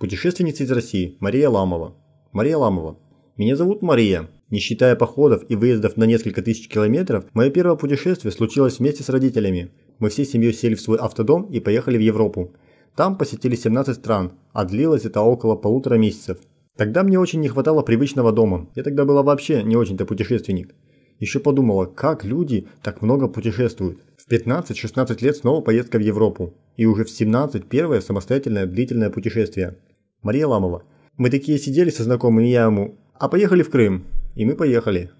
Путешественница из России Мария Ламова. Мария Ламова. Меня зовут Мария. Не считая походов и выездов на несколько тысяч километров, мое первое путешествие случилось вместе с родителями. Мы всей семьей сели в свой автодом и поехали в Европу. Там посетили 17 стран, а длилось это около полутора месяцев. Тогда мне очень не хватало привычного дома. Я тогда была вообще не очень-то путешественник. Еще подумала, как люди так много путешествуют. В 15-16 лет снова поездка в Европу. И уже в 17 первое самостоятельное длительное путешествие. Мария Ламова. Мы такие сидели со знакомыми, я ему, а поехали в Крым. И мы поехали.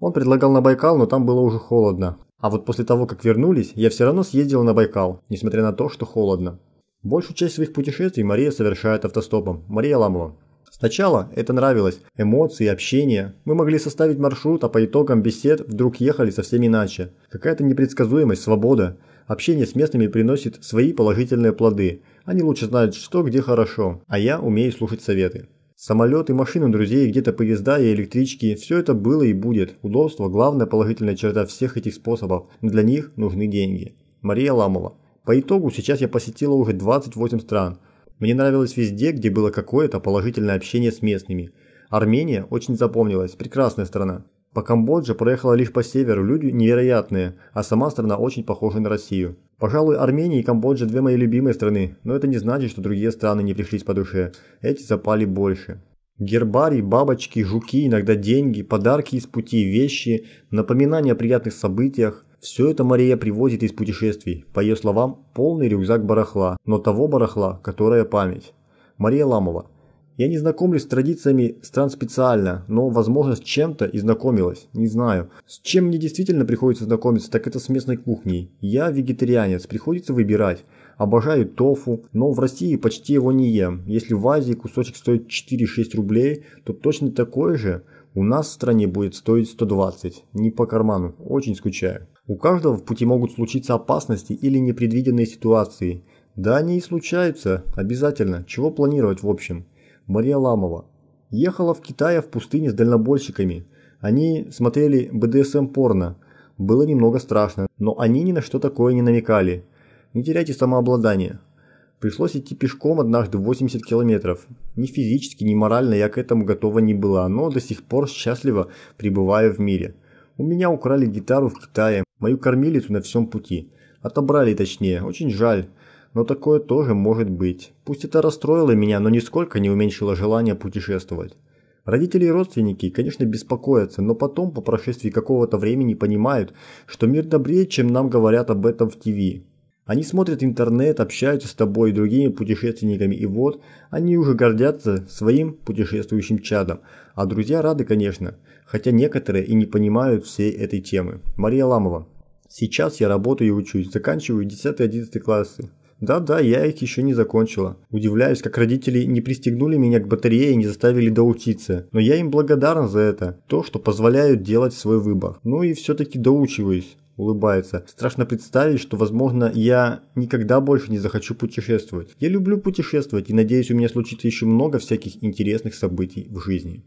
Он предлагал на Байкал, но там было уже холодно. А вот после того, как вернулись, я все равно съездила на Байкал, несмотря на то, что холодно. Большую часть своих путешествий Мария совершает автостопом. Мария Ламова. Сначала это нравилось, эмоции, общение. Мы могли составить маршрут, а по итогам бесед вдруг ехали совсем иначе. Какая-то непредсказуемость, свобода. Общение с местными приносит свои положительные плоды – они лучше знают, что где хорошо, а я умею слушать советы. Самолеты, машины друзей, где-то поезда и электрички – все это было и будет. Удобство – главная положительная черта всех этих способов, но для них нужны деньги. Мария Ламова. По итогу сейчас я посетила уже 28 стран. Мне нравилось везде, где было какое-то положительное общение с местными. Армения очень запомнилась, прекрасная страна. По Камбодже проехала лишь по северу, люди невероятные, а сама страна очень похожа на Россию. Пожалуй, Армения и Камбоджа две мои любимые страны, но это не значит, что другие страны не пришлись по душе. Эти запали больше. Гербарий, бабочки, жуки, иногда деньги, подарки из пути, вещи, напоминания о приятных событиях. Все это Мария привозит из путешествий, по ее словам, полный рюкзак барахла, но того барахла, которое память. Мария Ламова, я не знакомлюсь с традициями стран специально, но, возможно, с чем-то и знакомилась, не знаю. С чем мне действительно приходится знакомиться, так это с местной кухней. Я вегетарианец, приходится выбирать. Обожаю тофу, но в России почти его не ем. Если в Азии кусочек стоит 4-6 рублей, то точно такой же у нас в стране будет стоить 120. Не по карману, очень скучаю. У каждого в пути могут случиться опасности или непредвиденные ситуации. Да они и случаются, обязательно, чего планировать в общем. Мария Ламова. Ехала в Китай в пустыне с дальнобойщиками. Они смотрели БДСМ-порно. Эм Было немного страшно, но они ни на что такое не намекали. Не теряйте самообладание. Пришлось идти пешком однажды 80 километров. Ни физически, ни морально я к этому готова не была, но до сих пор счастливо пребываю в мире. У меня украли гитару в Китае, мою кормилицу на всем пути. Отобрали точнее, очень жаль. Но такое тоже может быть. Пусть это расстроило меня, но нисколько не уменьшило желание путешествовать. Родители и родственники, конечно, беспокоятся, но потом, по прошествии какого-то времени, понимают, что мир добрее, чем нам говорят об этом в ТВ. Они смотрят интернет, общаются с тобой и другими путешественниками, и вот они уже гордятся своим путешествующим чадом. А друзья рады, конечно, хотя некоторые и не понимают всей этой темы. Мария Ламова. Сейчас я работаю и учусь, заканчиваю 10-11 классы. Да-да, я их еще не закончила. Удивляюсь, как родители не пристегнули меня к батарее и не заставили доучиться. Но я им благодарна за это. То, что позволяют делать свой выбор. Ну и все-таки доучиваюсь улыбается. Страшно представить, что, возможно, я никогда больше не захочу путешествовать. Я люблю путешествовать и надеюсь, у меня случится еще много всяких интересных событий в жизни.